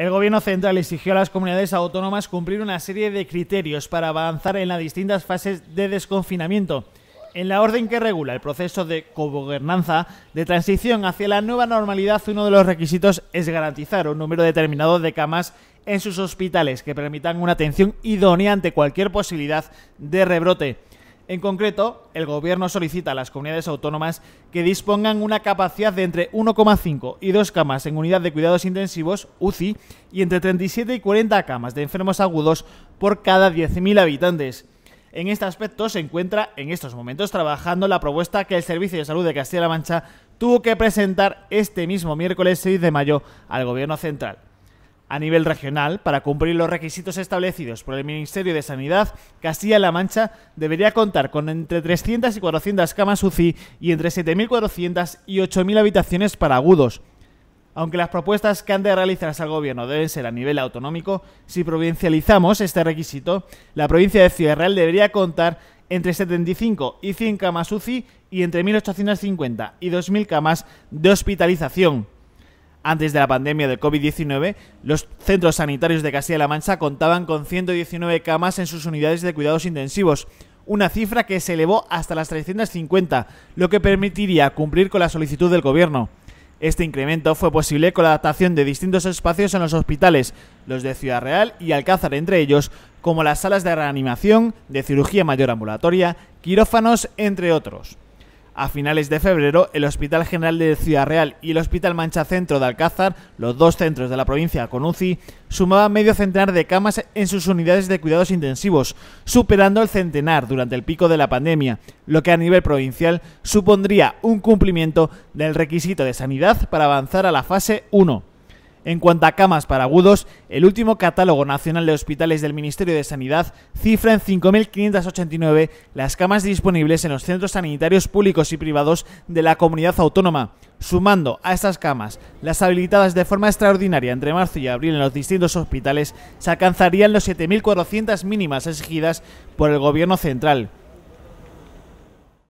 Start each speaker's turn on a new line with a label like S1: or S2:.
S1: El gobierno central exigió a las comunidades autónomas cumplir una serie de criterios para avanzar en las distintas fases de desconfinamiento. En la orden que regula el proceso de cogobernanza de transición hacia la nueva normalidad, uno de los requisitos es garantizar un número determinado de camas en sus hospitales que permitan una atención idónea ante cualquier posibilidad de rebrote. En concreto, el Gobierno solicita a las comunidades autónomas que dispongan una capacidad de entre 1,5 y 2 camas en unidad de cuidados intensivos, UCI, y entre 37 y 40 camas de enfermos agudos por cada 10.000 habitantes. En este aspecto se encuentra en estos momentos trabajando la propuesta que el Servicio de Salud de Castilla-La Mancha tuvo que presentar este mismo miércoles 6 de mayo al Gobierno Central a nivel regional, para cumplir los requisitos establecidos por el Ministerio de Sanidad, Castilla-La Mancha debería contar con entre 300 y 400 camas UCI y entre 7.400 y 8.000 habitaciones para agudos. Aunque las propuestas que han de realizarse al gobierno deben ser a nivel autonómico, si provincializamos este requisito, la provincia de Ciudad Real debería contar entre 75 y 100 camas UCI y entre 1.850 y 2.000 camas de hospitalización. Antes de la pandemia de COVID-19, los centros sanitarios de Castilla-La Mancha contaban con 119 camas en sus unidades de cuidados intensivos, una cifra que se elevó hasta las 350, lo que permitiría cumplir con la solicitud del gobierno. Este incremento fue posible con la adaptación de distintos espacios en los hospitales, los de Ciudad Real y Alcázar entre ellos, como las salas de reanimación, de cirugía mayor ambulatoria, quirófanos, entre otros. A finales de febrero, el Hospital General de Ciudad Real y el Hospital Mancha Centro de Alcázar, los dos centros de la provincia con UCI, sumaban medio centenar de camas en sus unidades de cuidados intensivos, superando el centenar durante el pico de la pandemia, lo que a nivel provincial supondría un cumplimiento del requisito de sanidad para avanzar a la fase 1. En cuanto a camas para agudos, el último catálogo nacional de hospitales del Ministerio de Sanidad cifra en 5.589 las camas disponibles en los centros sanitarios públicos y privados de la comunidad autónoma. Sumando a estas camas las habilitadas de forma extraordinaria entre marzo y abril en los distintos hospitales, se alcanzarían los 7.400 mínimas exigidas por el Gobierno central.